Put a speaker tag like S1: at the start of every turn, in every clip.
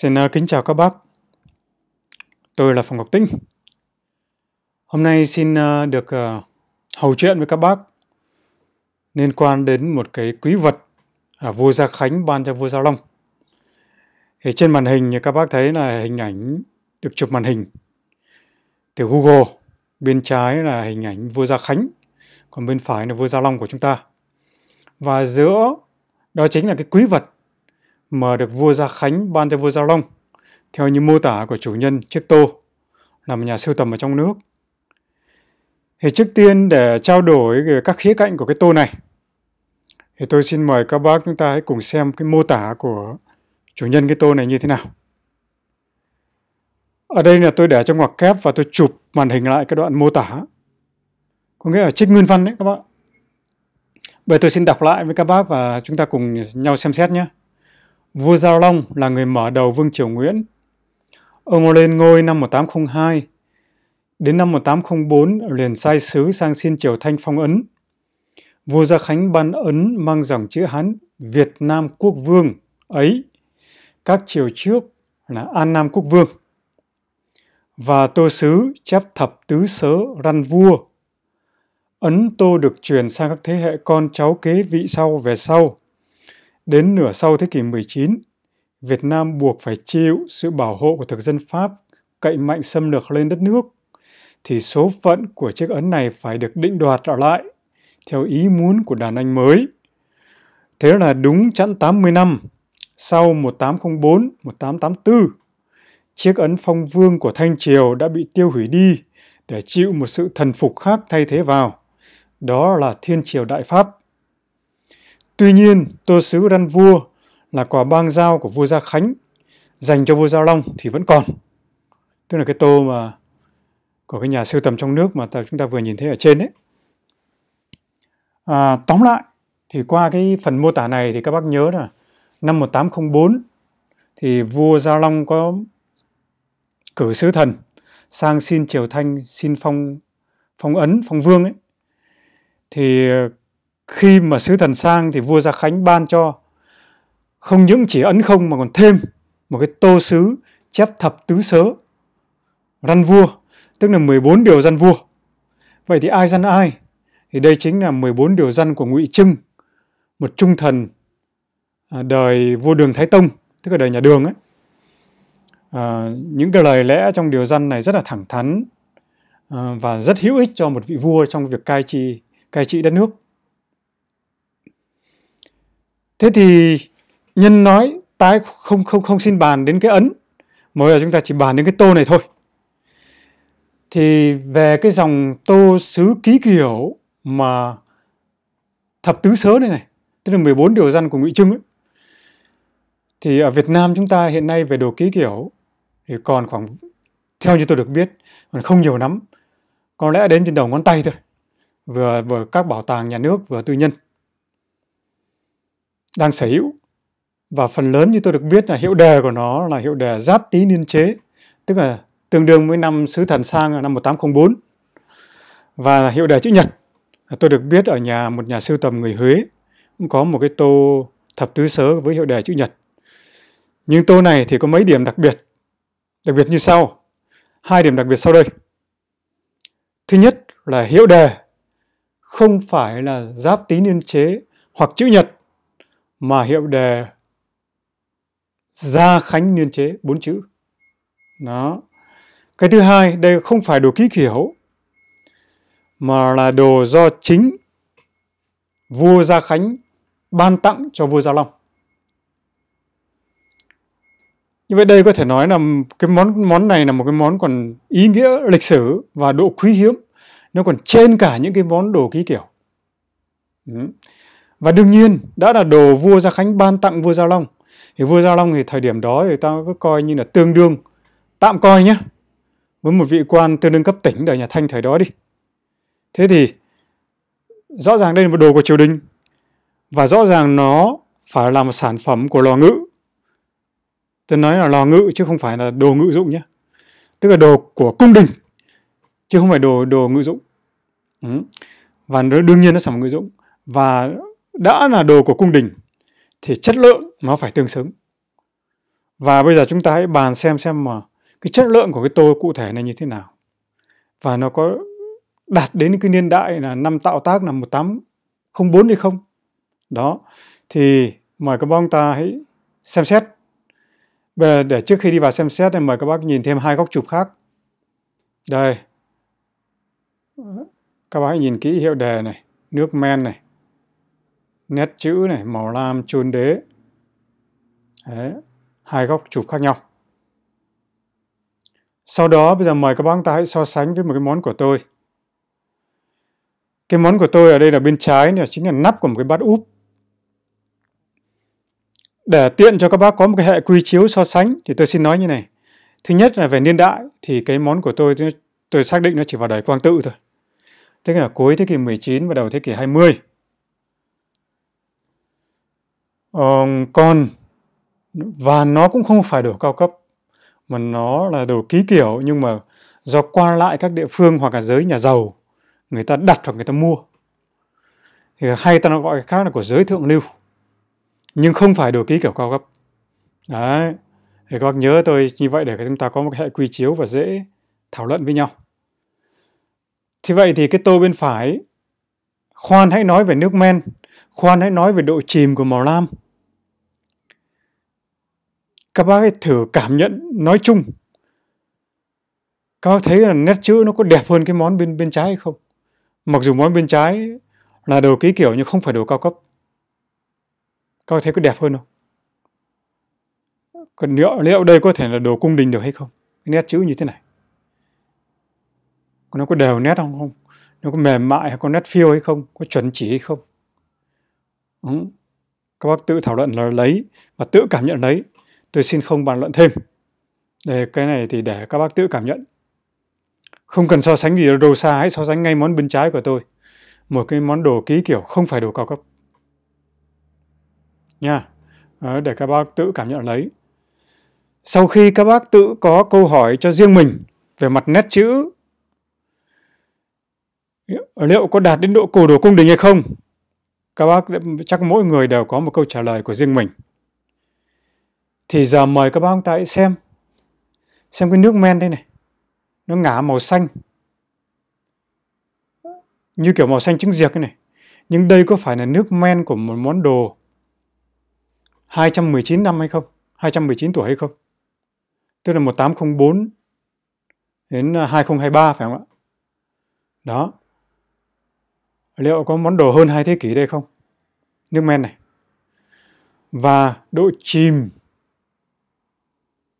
S1: Xin ờ, kính chào các bác. Tôi là Phòng Ngọc Tĩnh. Hôm nay xin ờ, được ờ, hầu chuyện với các bác liên quan đến một cái quý vật vua Gia Khánh ban cho vua Gia Long. Thì trên màn hình như các bác thấy là hình ảnh được chụp màn hình từ Google. Bên trái là hình ảnh vua Gia Khánh, còn bên phải là vua Gia Long của chúng ta. Và giữa đó chính là cái quý vật mà được vua Gia Khánh ban cho vua Gia Long, theo như mô tả của chủ nhân chiếc tô, là một nhà sưu tầm ở trong nước. Thì trước tiên để trao đổi về các khía cạnh của cái tô này, thì tôi xin mời các bác chúng ta hãy cùng xem cái mô tả của chủ nhân cái tô này như thế nào. Ở đây là tôi để trong ngoặc kép và tôi chụp màn hình lại cái đoạn mô tả. Có nghĩa là trích nguyên văn đấy các bạn. Bây giờ tôi xin đọc lại với các bác và chúng ta cùng nhau xem xét nhé. Vua Giao Long là người mở đầu Vương Triều Nguyễn. Ông lên ngôi năm 1802. Đến năm 1804 liền sai sứ sang xin Triều Thanh phong ấn. Vua Gia Khánh ban ấn mang dòng chữ Hán Việt Nam Quốc Vương ấy. Các triều trước là An Nam Quốc Vương. Và tô sứ chép thập tứ sớ răn vua. Ấn tô được truyền sang các thế hệ con cháu kế vị sau về sau Đến nửa sau thế kỷ 19, Việt Nam buộc phải chịu sự bảo hộ của thực dân Pháp cậy mạnh xâm lược lên đất nước, thì số phận của chiếc ấn này phải được định đoạt trở lại theo ý muốn của đàn anh mới. Thế là đúng chẵn 80 năm, sau 1804, 1884, chiếc ấn phong vương của Thanh Triều đã bị tiêu hủy đi để chịu một sự thần phục khác thay thế vào. Đó là Thiên Triều Đại Pháp. Tuy nhiên, tô sứ đan vua là quả bang giao của vua Gia Khánh dành cho vua gia Long thì vẫn còn. Tức là cái tô mà của cái nhà sưu tầm trong nước mà ta chúng ta vừa nhìn thấy ở trên đấy. À, tóm lại, thì qua cái phần mô tả này thì các bác nhớ là năm 1804 thì vua Gia Long có cử sứ thần sang xin Triều Thanh xin phong phong ấn, phong vương ấy. Thì khi mà sứ thần sang thì vua Gia Khánh ban cho không những chỉ ấn không mà còn thêm một cái tô sứ chép thập tứ sớ răn vua tức là 14 điều răn vua vậy thì ai răn ai thì đây chính là 14 điều răn của Ngụy Trưng một trung thần à, đời vua Đường Thái Tông tức là đời nhà Đường ấy à, những cái lời lẽ trong điều răn này rất là thẳng thắn à, và rất hữu ích cho một vị vua trong việc cai trị cai trị đất nước thế thì nhân nói tái không không không xin bàn đến cái ấn mà bây giờ chúng ta chỉ bàn đến cái tô này thôi thì về cái dòng tô sứ ký kiểu mà thập tứ sớ này này tức là 14 điều răn của ngụy trưng ấy, thì ở Việt Nam chúng ta hiện nay về đồ ký kiểu thì còn khoảng theo như tôi được biết còn không nhiều lắm có lẽ đến trên đầu ngón tay thôi vừa vừa các bảo tàng nhà nước vừa tư nhân đang sở hữu và phần lớn như tôi được biết là hiệu đề của nó là hiệu đề giáp tý niên chế tức là tương đương với năm sứ thần sang năm 1804 và hiệu đề chữ Nhật tôi được biết ở nhà một nhà sưu tầm người Huế cũng có một cái tô thập tứ sớ với hiệu đề chữ Nhật nhưng tô này thì có mấy điểm đặc biệt đặc biệt như sau hai điểm đặc biệt sau đây thứ nhất là hiệu đề không phải là giáp tý niên chế hoặc chữ Nhật mà hiệu đề Gia Khánh niên chế bốn chữ. Đó. Cái thứ hai, đây không phải đồ ký kiểu mà là đồ do chính vua Gia Khánh ban tặng cho vua Gia Long. Như vậy đây có thể nói là cái món món này là một cái món còn ý nghĩa lịch sử và độ quý hiếm nó còn trên cả những cái món đồ ký kiểu. Ừ. Và đương nhiên, đã là đồ vua Gia Khánh ban tặng vua Gia Long. Thì vua Gia Long thì thời điểm đó thì ta cứ coi như là tương đương, tạm coi nhé, với một vị quan tương đương cấp tỉnh đời nhà Thanh thời đó đi. Thế thì rõ ràng đây là một đồ của triều đình và rõ ràng nó phải là một sản phẩm của lò ngự. Tôi nói là lò ngự chứ không phải là đồ ngự dụng nhé. Tức là đồ của cung đình chứ không phải đồ đồ ngự dụng. Ừ. Và đương nhiên nó sản phẩm ngự dụng và đã là đồ của cung đình thì chất lượng nó phải tương xứng. Và bây giờ chúng ta hãy bàn xem xem mà cái chất lượng của cái tô cụ thể này như thế nào. Và nó có đạt đến cái niên đại là năm tạo tác là 1804 hay không. Đó. Thì mời các bác ta hãy xem xét. Và để trước khi đi vào xem xét thì mời các bác nhìn thêm hai góc chụp khác. Đây. Các bác hãy nhìn kỹ hiệu đề này, nước men này nét chữ này màu lam trôn đế Đấy, hai góc chụp khác nhau sau đó bây giờ mời các bác ta hãy so sánh với một cái món của tôi cái món của tôi ở đây là bên trái này chính là nắp của một cái bát úp để tiện cho các bác có một cái hệ quy chiếu so sánh thì tôi xin nói như này thứ nhất là về niên đại thì cái món của tôi tôi xác định nó chỉ vào đời quang tự thôi tức là cuối thế kỷ 19 và đầu thế kỷ 20 ờ, con và nó cũng không phải đồ cao cấp mà nó là đồ ký kiểu nhưng mà do qua lại các địa phương hoặc là giới nhà giàu người ta đặt hoặc người ta mua thì hay ta nó gọi khác là của giới thượng lưu nhưng không phải đồ ký kiểu cao cấp đấy thì các bác nhớ tôi như vậy để chúng ta có một hệ quy chiếu và dễ thảo luận với nhau thì vậy thì cái tô bên phải khoan hãy nói về nước men Khoan hãy nói về độ chìm của màu lam. Các bác hãy thử cảm nhận nói chung. Các bác thấy là nét chữ nó có đẹp hơn cái món bên bên trái hay không? Mặc dù món bên trái là đồ ký kiểu nhưng không phải đồ cao cấp. Các bác thấy có đẹp hơn không? Còn liệu, liệu đây có thể là đồ cung đình được hay không? Cái nét chữ như thế này. Nó có đều nét không? không? Nó có mềm mại hay có nét phiêu hay không? Có chuẩn chỉ hay không? Đúng. Các bác tự thảo luận là lấy và tự cảm nhận lấy. Tôi xin không bàn luận thêm. Để cái này thì để các bác tự cảm nhận. Không cần so sánh gì đâu xa, hãy so sánh ngay món bên trái của tôi. Một cái món đồ ký kiểu không phải đồ cao cấp. Nha, để các bác tự cảm nhận lấy. Sau khi các bác tự có câu hỏi cho riêng mình về mặt nét chữ liệu có đạt đến độ cổ đồ cung đình hay không các bác chắc mỗi người đều có một câu trả lời của riêng mình. Thì giờ mời các bác chúng ta hãy xem. Xem cái nước men đây này. Nó ngả màu xanh. Như kiểu màu xanh trứng diệc này. Nhưng đây có phải là nước men của một món đồ 219 năm hay không? 219 tuổi hay không? Tức là 1804 đến 2023 phải không ạ? Đó liệu có món đồ hơn hai thế kỷ đây không? Nước men này. Và độ chìm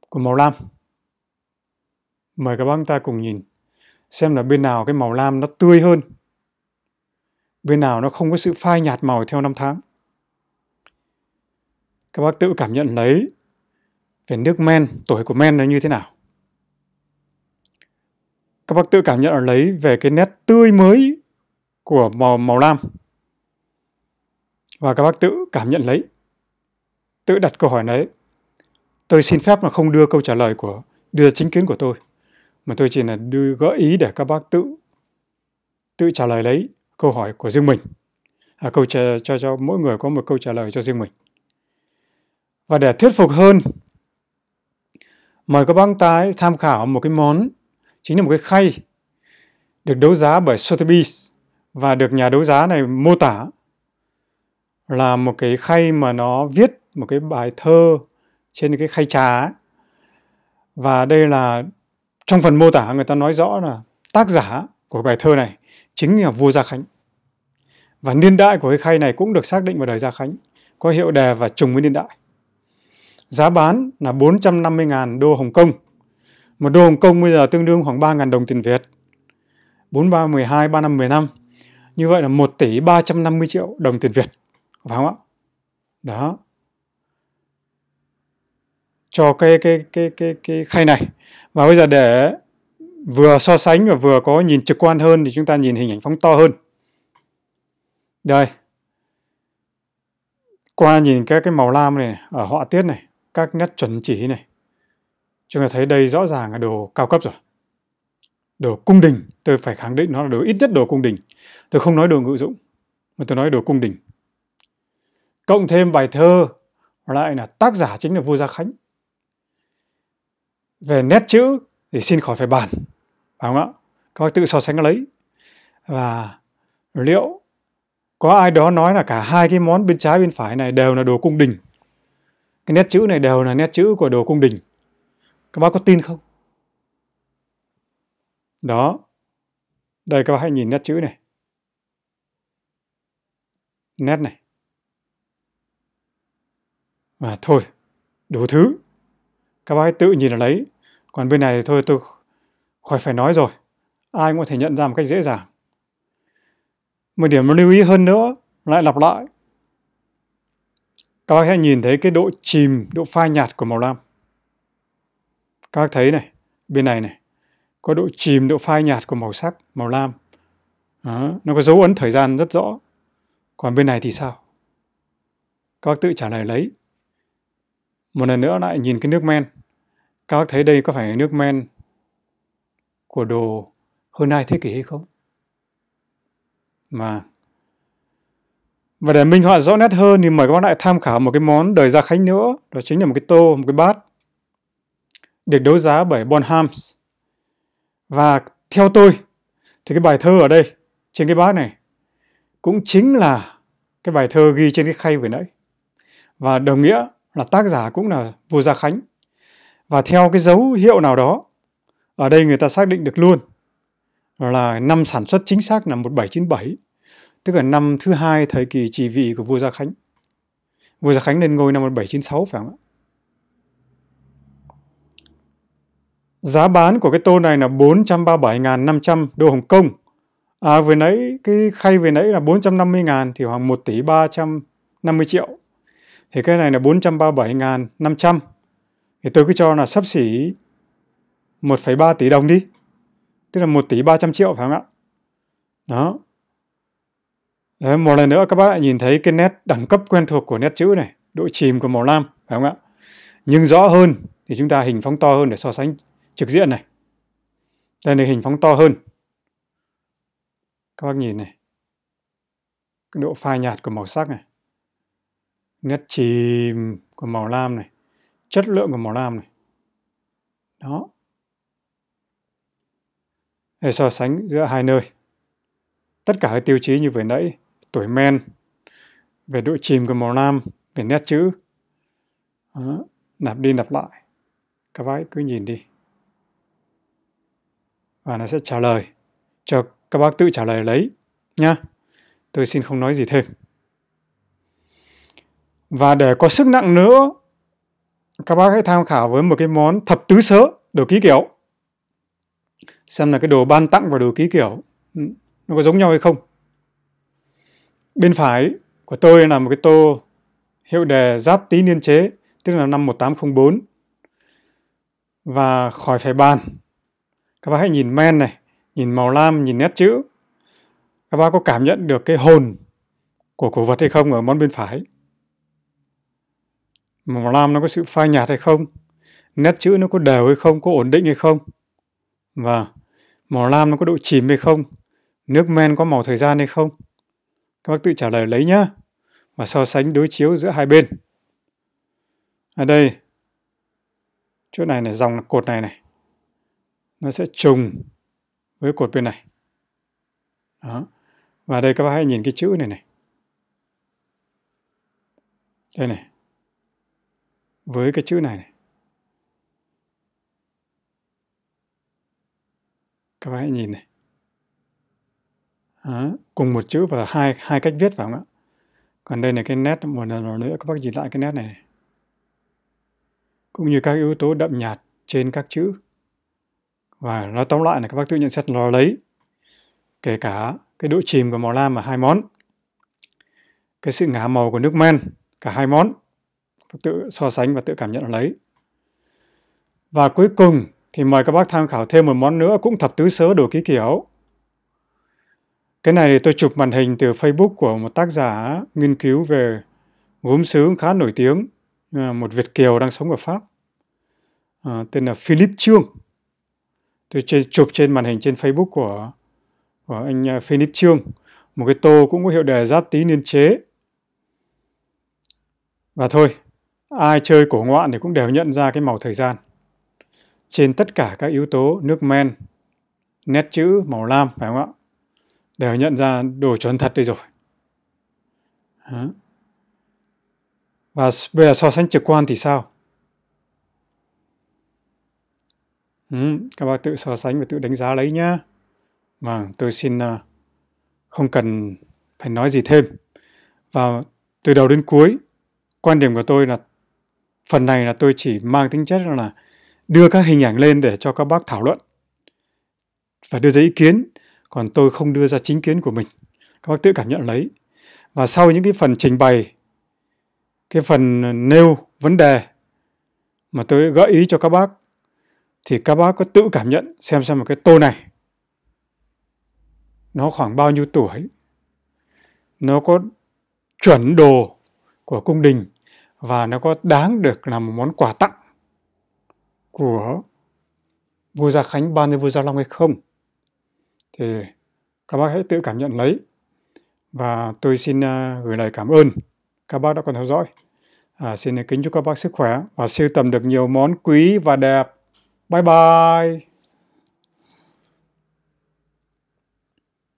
S1: của màu lam. Mời các bác ta cùng nhìn xem là bên nào cái màu lam nó tươi hơn. Bên nào nó không có sự phai nhạt màu theo năm tháng. Các bác tự cảm nhận lấy về nước men, tuổi của men nó như thế nào. Các bác tự cảm nhận lấy về cái nét tươi mới của màu màu lam và các bác tự cảm nhận lấy tự đặt câu hỏi đấy tôi xin phép mà không đưa câu trả lời của đưa chính kiến của tôi mà tôi chỉ là đưa gợi ý để các bác tự tự trả lời lấy câu hỏi của riêng mình à, câu trả, cho cho mỗi người có một câu trả lời cho riêng mình và để thuyết phục hơn mời các bác ta tham khảo một cái món chính là một cái khay được đấu giá bởi Sotheby's và được nhà đấu giá này mô tả là một cái khay mà nó viết một cái bài thơ trên cái khay trà ấy. và đây là trong phần mô tả người ta nói rõ là tác giả của bài thơ này chính là vua gia khánh và niên đại của cái khay này cũng được xác định vào đời gia khánh có hiệu đề và trùng với niên đại giá bán là 450.000 đô Hồng Kông một đô Hồng Kông bây giờ tương đương khoảng 3.000 đồng tiền Việt 4312 35 15 như vậy là 1 tỷ 350 triệu đồng tiền Việt. Phải không ạ? Đó. Cho cái cái cái cái cái khay này. Và bây giờ để vừa so sánh và vừa có nhìn trực quan hơn thì chúng ta nhìn hình ảnh phóng to hơn. Đây. Qua nhìn các cái màu lam này ở họa tiết này, các nét chuẩn chỉ này. Chúng ta thấy đây rõ ràng là đồ cao cấp rồi đồ cung đình tôi phải khẳng định nó là đồ ít nhất đồ cung đình tôi không nói đồ ngự dụng mà tôi nói đồ cung đình cộng thêm bài thơ lại là tác giả chính là vua gia khánh về nét chữ thì xin khỏi phải bàn phải không ạ các bác tự so sánh lấy và liệu có ai đó nói là cả hai cái món bên trái bên phải này đều là đồ cung đình cái nét chữ này đều là nét chữ của đồ cung đình các bác có tin không đó. Đây các bác hãy nhìn nét chữ này. Nét này. Và thôi, đủ thứ. Các bác hãy tự nhìn ở lấy. Còn bên này thì thôi tôi khỏi phải nói rồi. Ai cũng có thể nhận ra một cách dễ dàng. Một điểm lưu ý hơn nữa, lại lặp lại. Các bác hãy nhìn thấy cái độ chìm, độ phai nhạt của màu lam. Các bác thấy này, bên này này, có độ chìm, độ phai nhạt của màu sắc, màu lam. Đó. Nó có dấu ấn thời gian rất rõ. Còn bên này thì sao? Các bác tự trả lời lấy. Một lần nữa lại nhìn cái nước men. Các bác thấy đây có phải nước men của đồ hơn hai thế kỷ hay không? Mà và để minh họa rõ nét hơn thì mời các bạn lại tham khảo một cái món đời gia khánh nữa, đó chính là một cái tô, một cái bát được đấu giá bởi Bonhams và theo tôi thì cái bài thơ ở đây trên cái bát này cũng chính là cái bài thơ ghi trên cái khay vừa nãy. Và đồng nghĩa là tác giả cũng là vua Gia Khánh. Và theo cái dấu hiệu nào đó, ở đây người ta xác định được luôn là năm sản xuất chính xác là 1797, tức là năm thứ hai thời kỳ trị vì của vua Gia Khánh. Vua Gia Khánh lên ngôi năm 1796 phải không ạ? Giá bán của cái tô này là 437.500 đô Hồng Kông. À, vừa nãy, cái khay vừa nãy là 450.000 thì khoảng 1 tỷ 350 triệu. Thì cái này là 437.500. Thì tôi cứ cho là sắp xỉ 1,3 tỷ đồng đi. Tức là 1 tỷ 300 triệu phải không ạ? Đó. Đấy, một lần nữa các bác lại nhìn thấy cái nét đẳng cấp quen thuộc của nét chữ này, độ chìm của màu lam, phải không ạ? Nhưng rõ hơn thì chúng ta hình phóng to hơn để so sánh trực diện này. Đây là hình phóng to hơn. Các bác nhìn này. Cái độ phai nhạt của màu sắc này. Nét chìm của màu lam này. Chất lượng của màu lam này. Đó. Để so sánh giữa hai nơi. Tất cả các tiêu chí như vừa nãy. Tuổi men. Về độ chìm của màu lam. Về nét chữ. Đó. Nạp đi nạp lại. Các bác cứ nhìn đi và nó sẽ trả lời cho các bác tự trả lời lấy nhá. Tôi xin không nói gì thêm. Và để có sức nặng nữa, các bác hãy tham khảo với một cái món thập tứ sớ đồ ký kiểu. Xem là cái đồ ban tặng và đồ ký kiểu ừ, nó có giống nhau hay không. Bên phải của tôi là một cái tô hiệu đề giáp tý niên chế, tức là năm 1804. Và khỏi phải bàn, các bác hãy nhìn men này nhìn màu lam nhìn nét chữ các bác có cảm nhận được cái hồn của cổ vật hay không ở món bên phải màu lam nó có sự phai nhạt hay không nét chữ nó có đều hay không có ổn định hay không và màu lam nó có độ chìm hay không nước men có màu thời gian hay không các bác tự trả lời lấy nhá và so sánh đối chiếu giữa hai bên ở đây chỗ này này dòng cột này này nó sẽ trùng với cột bên này đó và đây các bác hãy nhìn cái chữ này này đây này với cái chữ này này các bác hãy nhìn này đó. cùng một chữ và hai hai cách viết vào không ạ còn đây là cái nét một lần nữa các bác nhìn lại cái nét này, này cũng như các yếu tố đậm nhạt trên các chữ và nói tóm lại là các bác tự nhận xét nó lấy kể cả cái độ chìm của màu lam ở hai món cái sự ngả màu của nước men cả hai món tự so sánh và tự cảm nhận lấy và cuối cùng thì mời các bác tham khảo thêm một món nữa cũng thập tứ sớ đồ ký kiểu cái này thì tôi chụp màn hình từ Facebook của một tác giả nghiên cứu về gốm sứ khá nổi tiếng à, một Việt kiều đang sống ở Pháp à, tên là Philip Trương tôi chụp trên màn hình trên Facebook của của anh à, Phoenix Trương một cái tô cũng có hiệu đề giáp tí niên chế và thôi ai chơi cổ ngoạn thì cũng đều nhận ra cái màu thời gian trên tất cả các yếu tố nước men nét chữ màu lam phải không ạ đều nhận ra đồ chuẩn thật đây rồi và bây giờ so sánh trực quan thì sao Ừ, các bác tự so sánh và tự đánh giá lấy nhá. Mà vâng, tôi xin uh, không cần phải nói gì thêm. Và từ đầu đến cuối, quan điểm của tôi là phần này là tôi chỉ mang tính chất là đưa các hình ảnh lên để cho các bác thảo luận và đưa ra ý kiến, còn tôi không đưa ra chính kiến của mình. Các bác tự cảm nhận lấy. Và sau những cái phần trình bày, cái phần nêu vấn đề mà tôi gợi ý cho các bác thì các bác có tự cảm nhận xem xem một cái tô này nó khoảng bao nhiêu tuổi nó có chuẩn đồ của cung đình và nó có đáng được là một món quà tặng của vua gia khánh ban cho vua gia long hay không thì các bác hãy tự cảm nhận lấy và tôi xin à, gửi lời cảm ơn các bác đã còn theo dõi à, xin kính chúc các bác sức khỏe và siêu tầm được nhiều món quý và đẹp 拜拜。